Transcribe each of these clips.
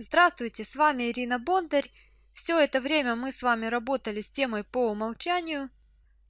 Здравствуйте, с вами Ирина Бондарь. Все это время мы с вами работали с темой по умолчанию.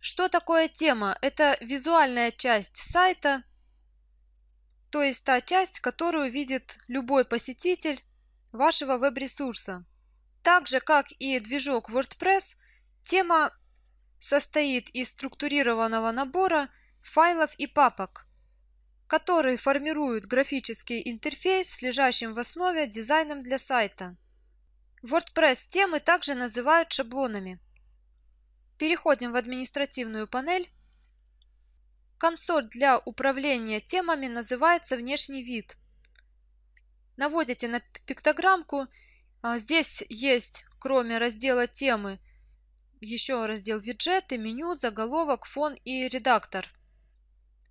Что такое тема? Это визуальная часть сайта, то есть та часть, которую видит любой посетитель вашего веб-ресурса. Так же, как и движок WordPress, тема состоит из структурированного набора файлов и папок которые формируют графический интерфейс с лежащим в основе дизайном для сайта. WordPress темы также называют шаблонами. Переходим в административную панель. Консоль для управления темами называется «Внешний вид». Наводите на пиктограммку. А, здесь есть, кроме раздела «Темы», еще раздел «Виджеты», «Меню», «Заголовок», «Фон» и «Редактор».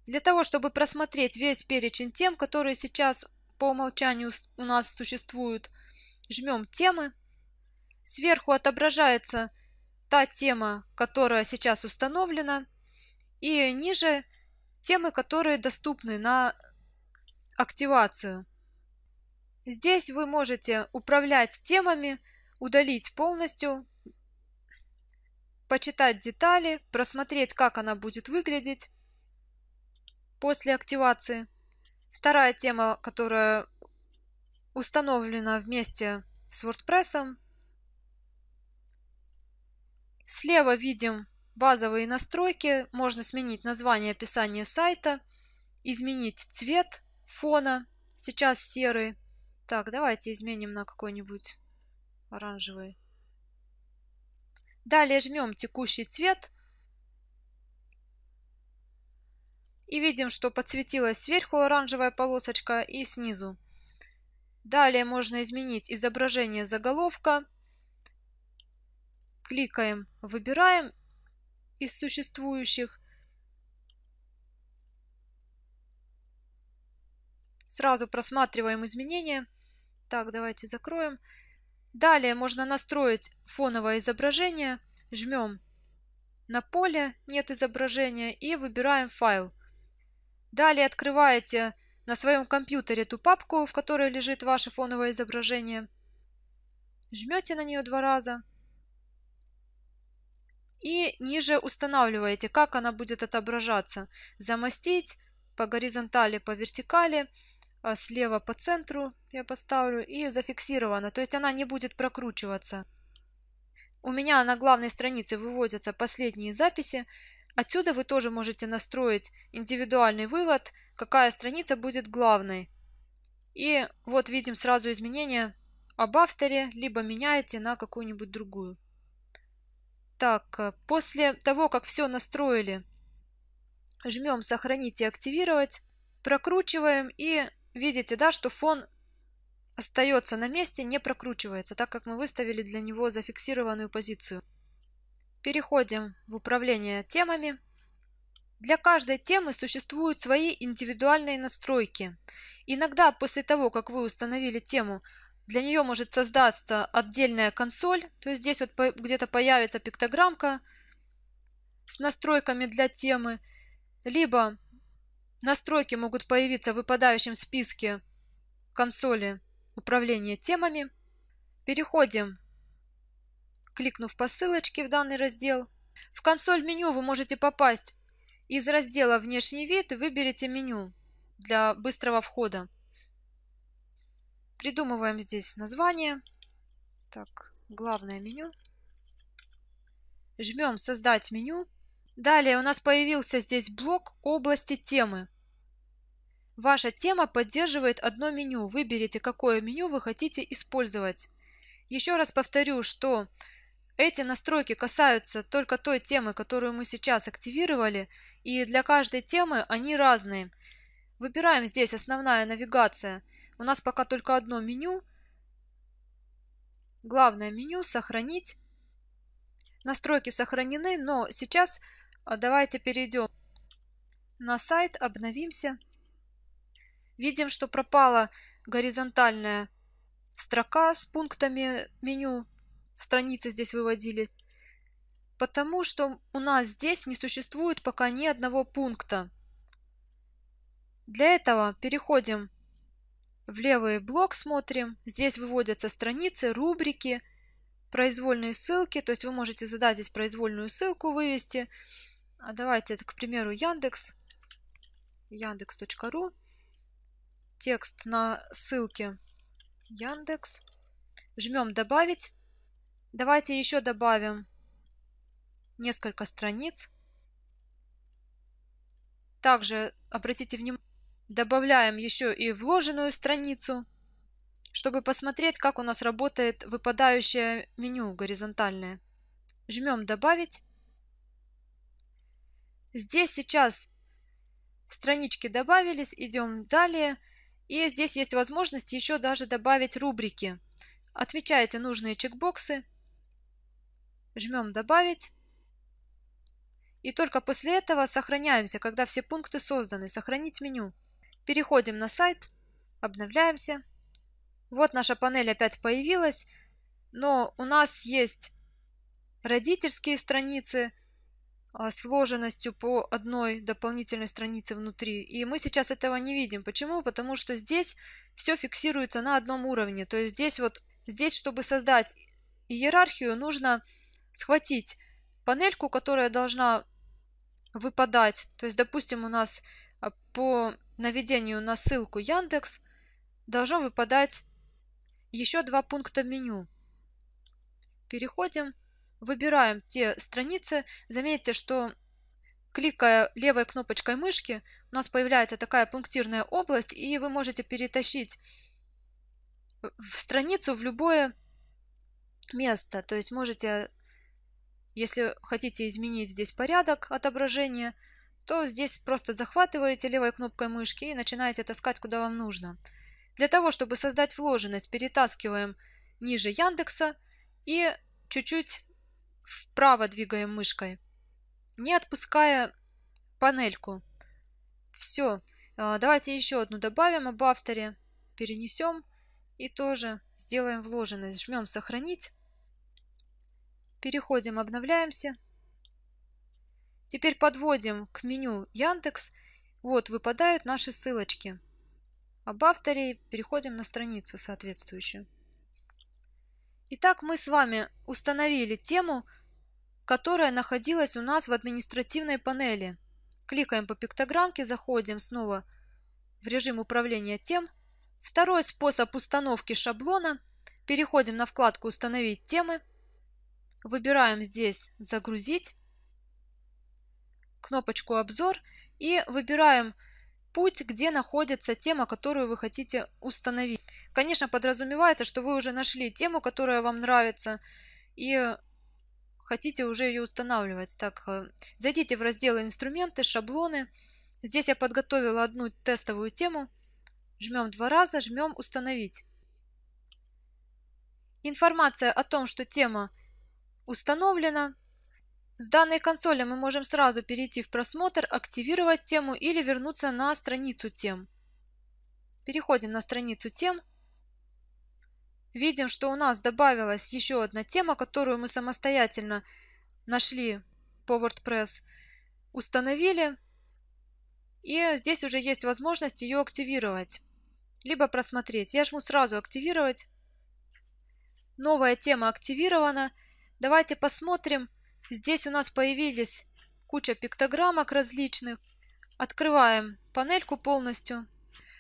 Для того, чтобы просмотреть весь перечень тем, которые сейчас по умолчанию у нас существуют, жмем «Темы». Сверху отображается та тема, которая сейчас установлена, и ниже темы, которые доступны на активацию. Здесь вы можете управлять темами, удалить полностью, почитать детали, просмотреть, как она будет выглядеть после активации. Вторая тема, которая установлена вместе с WordPress. Слева видим базовые настройки. Можно сменить название описание сайта, изменить цвет фона. Сейчас серый. Так, давайте изменим на какой-нибудь оранжевый. Далее жмем текущий цвет. и видим, что подсветилась сверху оранжевая полосочка и снизу. Далее можно изменить изображение заголовка. Кликаем, выбираем из существующих. Сразу просматриваем изменения. Так, давайте закроем. Далее можно настроить фоновое изображение. Жмем на поле «Нет изображения» и выбираем файл. Далее открываете на своем компьютере ту папку, в которой лежит ваше фоновое изображение. Жмете на нее два раза. И ниже устанавливаете, как она будет отображаться. Замостить по горизонтали, по вертикали, а слева по центру я поставлю и зафиксировано. То есть она не будет прокручиваться. У меня на главной странице выводятся последние записи. Отсюда вы тоже можете настроить индивидуальный вывод, какая страница будет главной. И вот видим сразу изменения об авторе, либо меняете на какую-нибудь другую. Так, э, после того, как все настроили, жмем «Сохранить и активировать», прокручиваем и видите, да, что фон остается на месте, не прокручивается, так как мы выставили для него зафиксированную позицию переходим в управление темами. Для каждой темы существуют свои индивидуальные настройки. Иногда после того, как вы установили тему, для нее может создаться отдельная консоль, то есть здесь вот где-то появится пиктограммка с настройками для темы, либо настройки могут появиться в выпадающем списке консоли управления темами. Переходим кликнув по ссылочке в данный раздел. В консоль меню вы можете попасть. Из раздела «Внешний вид» выберите меню для быстрого входа. Придумываем здесь название. Так, главное меню. Жмем «Создать меню». Далее у нас появился здесь блок области темы. Ваша тема поддерживает одно меню. Выберите, какое меню вы хотите использовать. Еще раз повторю, что эти настройки касаются только той темы, которую мы сейчас активировали, и для каждой темы они разные. Выбираем здесь «Основная навигация». У нас пока только одно меню. Главное меню «Сохранить». Настройки сохранены, но сейчас а, давайте перейдем на сайт, обновимся. Видим, что пропала горизонтальная строка с пунктами меню страницы здесь выводили, потому что у нас здесь не существует пока ни одного пункта. Для этого переходим в левый блок, смотрим. Здесь выводятся страницы, рубрики, произвольные ссылки. То есть вы можете задать здесь произвольную ссылку, вывести. А давайте, это, к примеру, Яндекс. Яндекс.ру. Текст на ссылке Яндекс. Жмем «Добавить». Давайте еще добавим несколько страниц. Также обратите внимание, добавляем еще и вложенную страницу, чтобы посмотреть, как у нас работает выпадающее меню горизонтальное. Жмем «Добавить». Здесь сейчас странички добавились, идем далее. И здесь есть возможность еще даже добавить рубрики. Отмечаете нужные чекбоксы – Жмем «Добавить». И только после этого сохраняемся, когда все пункты созданы. Сохранить меню. Переходим на сайт, обновляемся. Вот наша панель опять появилась, но у нас есть родительские страницы а, с вложенностью по одной дополнительной странице внутри. И мы сейчас этого не видим. Почему? Потому что здесь все фиксируется на одном уровне. То есть здесь вот, здесь, чтобы создать иерархию, нужно схватить панельку, которая должна выпадать. То есть, допустим, у нас а, по наведению на ссылку Яндекс должно выпадать еще два пункта меню. Переходим, выбираем те страницы. Заметьте, что кликая левой кнопочкой мышки, у нас появляется такая пунктирная область, и вы можете перетащить в страницу в любое место. То есть можете если хотите изменить здесь порядок отображения, то здесь просто захватываете левой кнопкой мышки и начинаете таскать куда вам нужно. Для того, чтобы создать вложенность, перетаскиваем ниже Яндекса и чуть-чуть вправо двигаем мышкой, не отпуская панельку. Все. А, давайте еще одну добавим об авторе, перенесем и тоже сделаем вложенность. Жмем «Сохранить». Переходим, обновляемся. Теперь подводим к меню Яндекс. Вот выпадают наши ссылочки. Об авторе переходим на страницу соответствующую. Итак, мы с вами установили тему, которая находилась у нас в административной панели. Кликаем по пиктограммке, заходим снова в режим управления тем. Второй способ установки шаблона. Переходим на вкладку «Установить темы». Выбираем здесь «Загрузить», кнопочку «Обзор» и выбираем путь, где находится тема, которую вы хотите установить. Конечно, подразумевается, что вы уже нашли тему, которая вам нравится, и хотите уже ее устанавливать. Так, э, зайдите в раздел «Инструменты», «Шаблоны». Здесь я подготовила одну тестовую тему. Жмем два раза, жмем «Установить». Информация о том, что тема установлена. С данной консоли мы можем сразу перейти в просмотр, активировать тему или вернуться на страницу тем. Переходим на страницу тем. Видим, что у нас добавилась еще одна тема, которую мы самостоятельно нашли по WordPress, установили. И здесь уже есть возможность ее активировать, либо просмотреть. Я жму сразу «Активировать». Новая тема активирована – Давайте посмотрим. Здесь у нас появились куча пиктограммок различных. Открываем панельку полностью.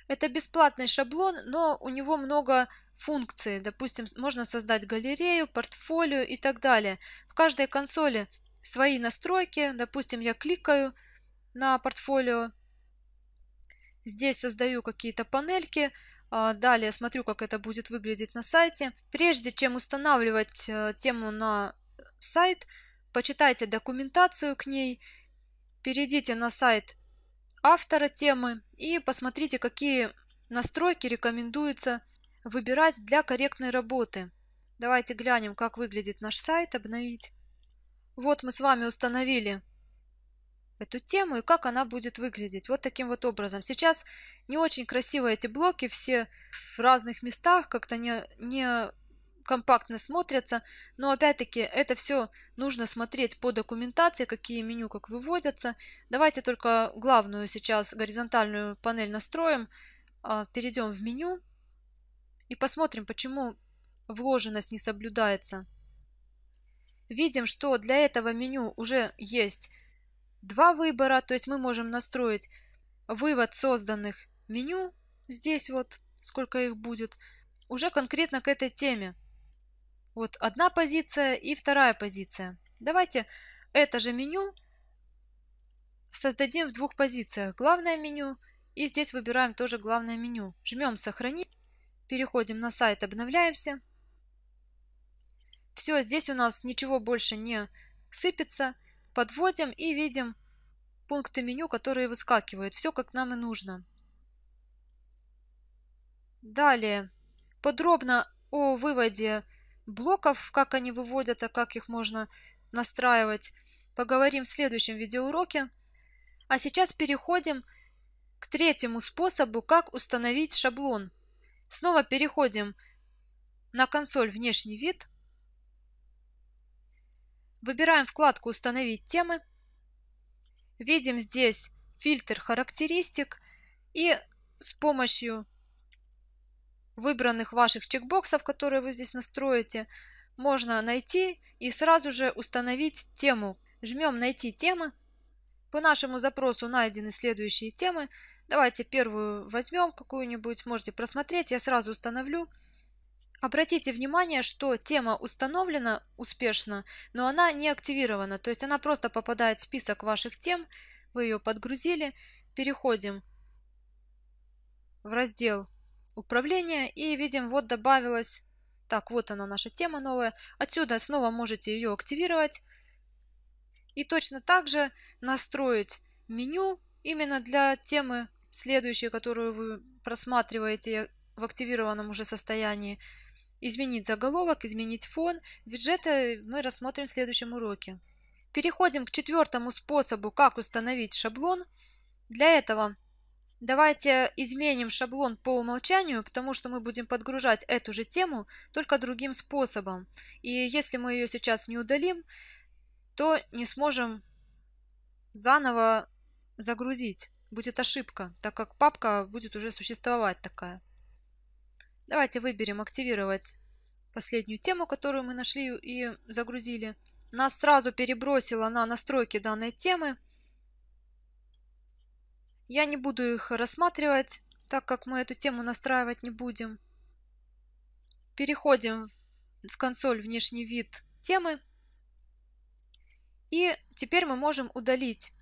Это бесплатный шаблон, но у него много функций. Допустим, можно создать галерею, портфолио и так далее. В каждой консоли свои настройки. Допустим, я кликаю на портфолио. Здесь создаю какие-то панельки. А, далее смотрю, как это будет выглядеть на сайте. Прежде чем устанавливать э, тему на сайт, почитайте документацию к ней, перейдите на сайт автора темы и посмотрите, какие настройки рекомендуется выбирать для корректной работы. Давайте глянем, как выглядит наш сайт, обновить. Вот мы с вами установили эту тему и как она будет выглядеть. Вот таким вот образом. Сейчас не очень красиво эти блоки, все в разных местах, как-то не, не компактно смотрятся, но опять-таки это все нужно смотреть по документации, какие меню как выводятся. Давайте только главную сейчас горизонтальную панель настроим, а, перейдем в меню и посмотрим, почему вложенность не соблюдается. Видим, что для этого меню уже есть два выбора, то есть мы можем настроить вывод созданных меню, здесь вот сколько их будет, уже конкретно к этой теме. Вот одна позиция и вторая позиция. Давайте это же меню создадим в двух позициях. Главное меню и здесь выбираем тоже главное меню. Жмем сохранить, переходим на сайт, обновляемся. Все, здесь у нас ничего больше не сыпется. Подводим и видим пункты меню, которые выскакивают. Все как нам и нужно. Далее. Подробно о выводе блоков, как они выводятся, как их можно настраивать, поговорим в следующем видеоуроке. А сейчас переходим к третьему способу, как установить шаблон. Снова переходим на консоль «Внешний вид» Выбираем вкладку «Установить темы». Видим здесь фильтр характеристик и с помощью выбранных ваших чекбоксов, которые вы здесь настроите, можно найти и сразу же установить тему. Жмем «Найти темы». По нашему запросу найдены следующие темы. Давайте первую возьмем какую-нибудь, можете просмотреть, я сразу установлю. Обратите внимание, что тема установлена успешно, но она не активирована, то есть она просто попадает в список ваших тем, вы ее подгрузили, переходим в раздел управления и видим, вот добавилась, так, вот она наша тема новая, отсюда снова можете ее активировать и точно так же настроить меню именно для темы следующей, которую вы просматриваете в активированном уже состоянии, Изменить заголовок, изменить фон. Виджеты э, мы рассмотрим в следующем уроке. Переходим к четвертому способу, как установить шаблон. Для этого давайте изменим шаблон по умолчанию, потому что мы будем подгружать эту же тему, только другим способом. И если мы ее сейчас не удалим, то не сможем заново загрузить. Будет ошибка, так как папка будет уже существовать такая. Давайте выберем «Активировать» последнюю тему, которую мы нашли и загрузили. Нас сразу перебросило на настройки данной темы. Я не буду их рассматривать, так как мы эту тему настраивать не будем. Переходим в консоль «Внешний вид темы». И теперь мы можем удалить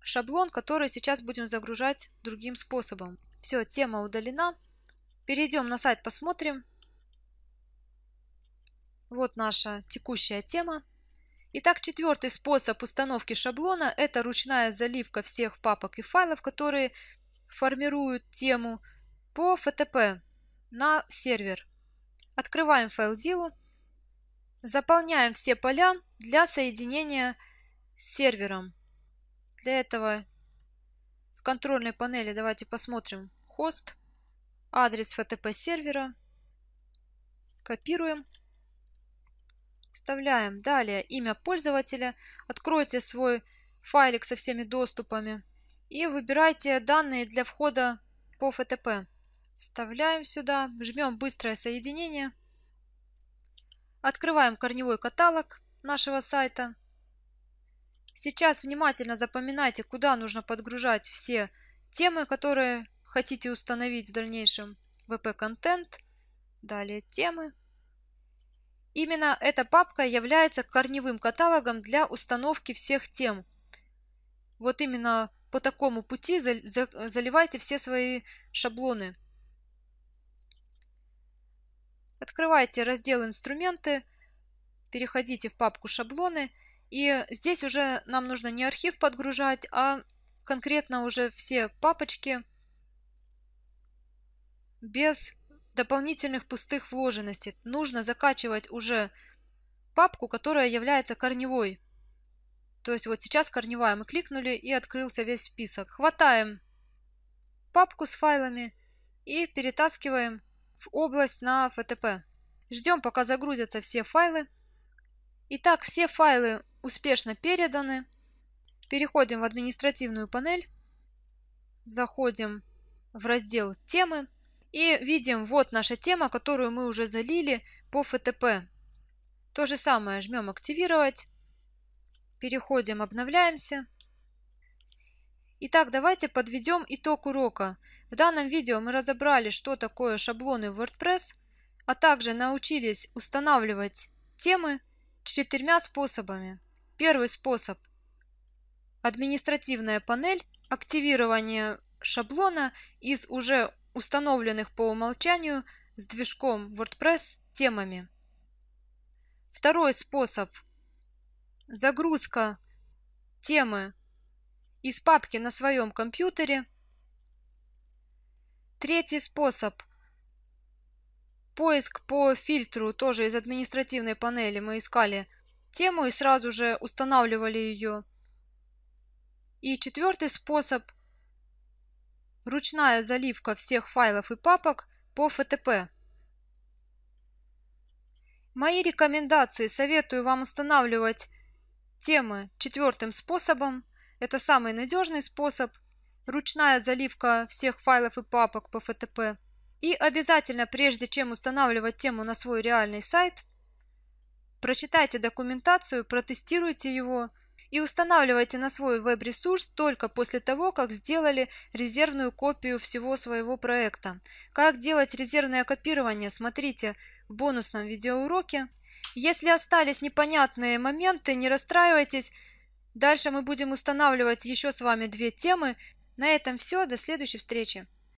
шаблон, который сейчас будем загружать другим способом. Все, тема удалена. Перейдем на сайт, посмотрим. Вот наша текущая тема. Итак, четвертый способ установки шаблона – это ручная заливка всех папок и файлов, которые формируют тему по FTP на сервер. Открываем файл файлдилу, заполняем все поля для соединения с сервером. Для этого в контрольной панели давайте посмотрим хост – адрес FTP сервера, копируем, вставляем. Далее имя пользователя, откройте свой файлик со всеми доступами и выбирайте данные для входа по FTP. Вставляем сюда, жмем быстрое соединение, открываем корневой каталог нашего сайта. Сейчас внимательно запоминайте, куда нужно подгружать все темы, которые хотите установить в дальнейшем wp-контент, далее темы. Именно эта папка является корневым каталогом для установки всех тем. Вот именно по такому пути заливайте все свои шаблоны. Открывайте раздел «Инструменты», переходите в папку «Шаблоны», и здесь уже нам нужно не архив подгружать, а конкретно уже все папочки – без дополнительных пустых вложенностей. Нужно закачивать уже папку, которая является корневой. То есть вот сейчас корневая мы кликнули и открылся весь список. Хватаем папку с файлами и перетаскиваем в область на FTP. Ждем, пока загрузятся все файлы. Итак, все файлы успешно переданы. Переходим в административную панель. Заходим в раздел «Темы». И видим, вот наша тема, которую мы уже залили по ФТП. То же самое жмем «Активировать». Переходим, обновляемся. Итак, давайте подведем итог урока. В данном видео мы разобрали, что такое шаблоны в WordPress, а также научились устанавливать темы четырьмя способами. Первый способ – административная панель, активирование шаблона из уже установленных по умолчанию с движком WordPress темами. Второй способ. Загрузка темы из папки на своем компьютере. Третий способ. Поиск по фильтру тоже из административной панели. Мы искали тему и сразу же устанавливали ее. И четвертый способ – Ручная заливка всех файлов и папок по ФТП. Мои рекомендации советую вам устанавливать темы четвертым способом. Это самый надежный способ. Ручная заливка всех файлов и папок по ФТП. И обязательно, прежде чем устанавливать тему на свой реальный сайт, прочитайте документацию, протестируйте его, и устанавливайте на свой веб-ресурс только после того, как сделали резервную копию всего своего проекта. Как делать резервное копирование, смотрите в бонусном видеоуроке. Если остались непонятные моменты, не расстраивайтесь. Дальше мы будем устанавливать еще с вами две темы. На этом все, до следующей встречи.